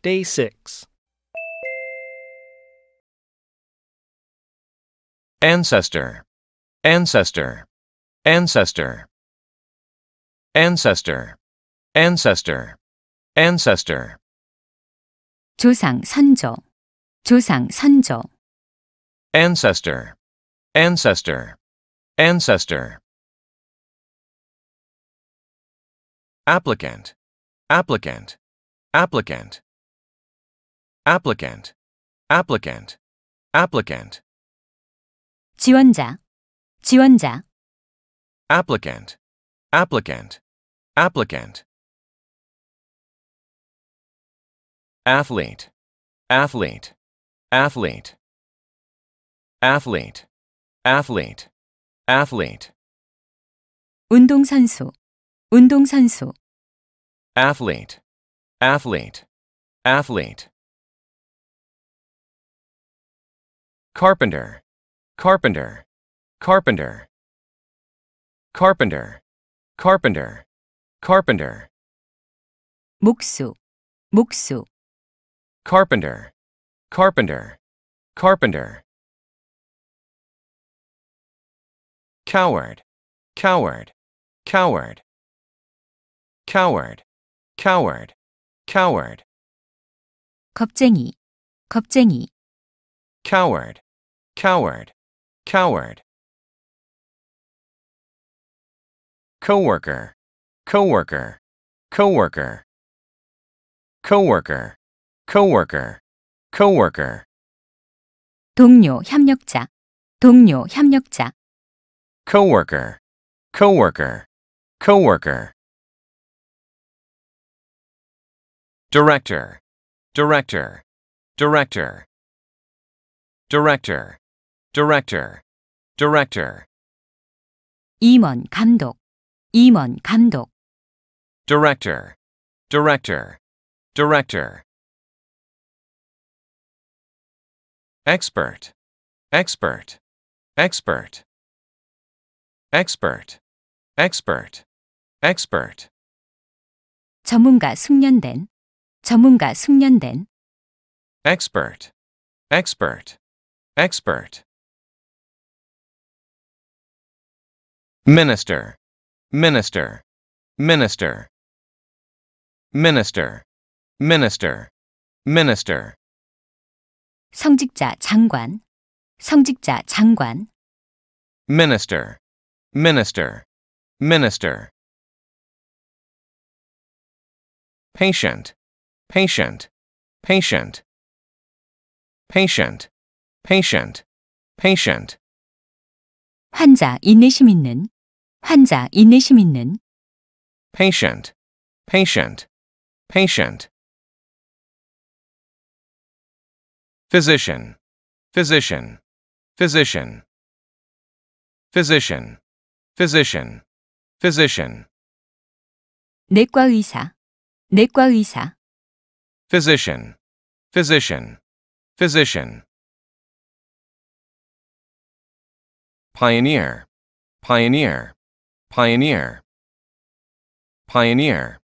Day 6 Ancestor, ancestor, ancestor, ancestor, ancestor, ancestor. 조상 선조, 조상 선조. Ancestor, ancestor, ancestor. Applicant, applicant, applicant applicant, applicant, applicant. 지원자, 지원자. applicant, applicant, applicant. athlete, athlete, athlete, athlete, athlete, athlete. 운동선수, 운동선수. athlete, athlete, athlete. carpenter, carpenter, carpenter, carpenter, carpenter, carpenter. 목수, 목수. carpenter, carpenter, carpenter. coward, coward, coward, coward, coward, coward. 겁쟁이, 겁쟁이. coward, coward, coward. Coworker, coworker, coworker. Coworker, coworker, coworker. 동료 협력자, 동료 협력자. Coworker, coworker, coworker. Director, director, director, director. director, director. 임원 감독, 임원 감독. director, director, director. expert, expert, expert. expert, expert, expert. 전문가 숙련된, 전문가 숙련된. expert, expert, expert. Minister, minister, minister, minister, minister, minister. 성직자 장관, 성직자 장관. Minister, minister, minister. Patient, patient, patient, patient, patient, patient. 환자 인내심 있는 환자, 인내심 있는. patient, patient, patient. physician, physician, physician, physician, physician, physician. 내과 의사, 내과 의사. physician, physician, physician. Pioneer, pioneer, pioneer pioneer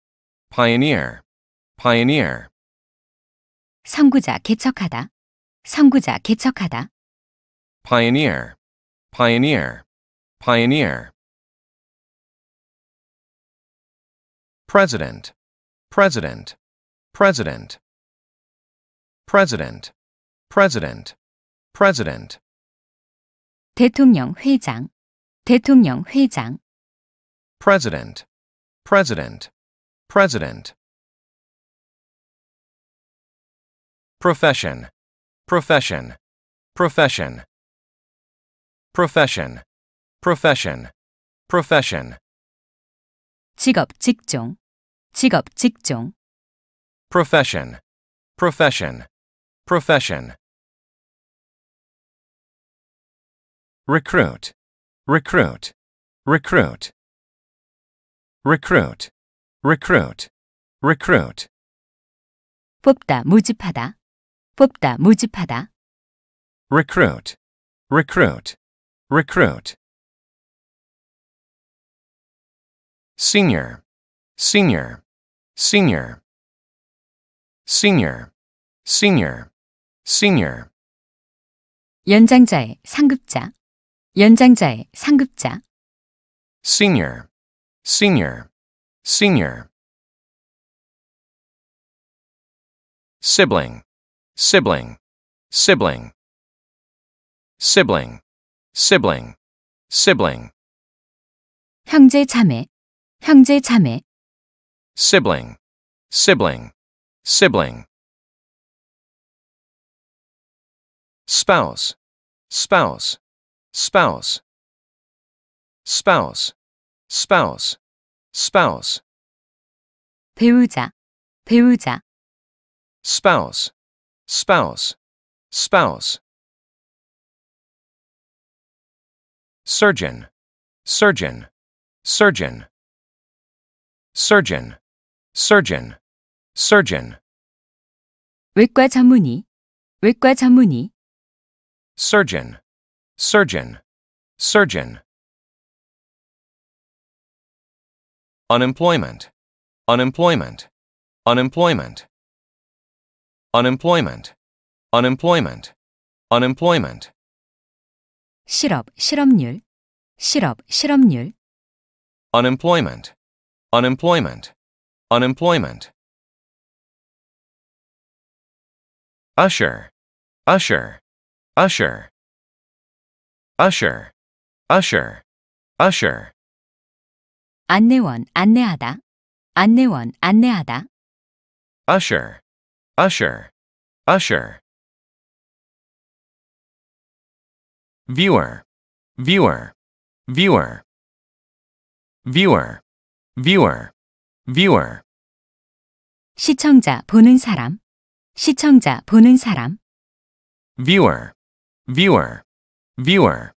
pioneer pioneer 선구자 개척하다 선구자 개척하다 pioneer pioneer pioneer president president president president president president 대통령 회장 대통령 회장 President, President, President. Profession, Profession, Profession. Profession, Profession, Profession. 직업, 직종, 직업, 직종. Profession, Profession, Profession. Recruit, Recruit, Recruit. recruit, recruit, recruit. 뽑다, 모집하다. 뽑다, 모집하다. recruit, recruit, recruit. senior, senior, senior, senior, senior, senior. 연장자의 상급자. 연장자의 상급자. senior. senior, senior. Sibling, sibling, sibling. Sibling, sibling, sibling. 형제 자매, 형제 자매. Sibling, sibling, sibling. Spouse, spouse, spouse. Spouse spouse, spouse. 배우자, 배우자. spouse, spouse, spouse. surgeon, surgeon, surgeon. surgeon, surgeon, surgeon. 외과 전문의, 외과 전문의. surgeon, surgeon, surgeon. unemployment, unemployment, unemployment, unemployment, unemployment, unemployment. 실업, 실업률, 실업, 실업률. unemployment, unemployment, unemployment. usher, usher, usher, usher, usher, usher. 안내원, 안내하다. 안내원, 안내하다. usher, usher, usher. viewer, viewer, viewer, viewer, viewer, viewer. 시청자 보는 사람, 시청자 보는 사람. viewer, viewer, viewer.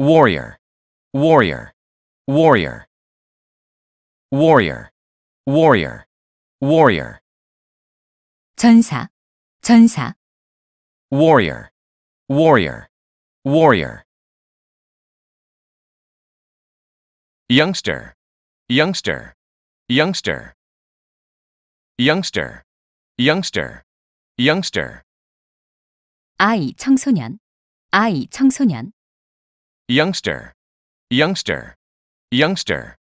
warrior, warrior, warrior, warrior, warrior, warrior. 전사, 전사. warrior, warrior, warrior. youngster, youngster, youngster, youngster, youngster, youngster. 아이 청소년, 아이 청소년. youngster, Youngster. Youngster.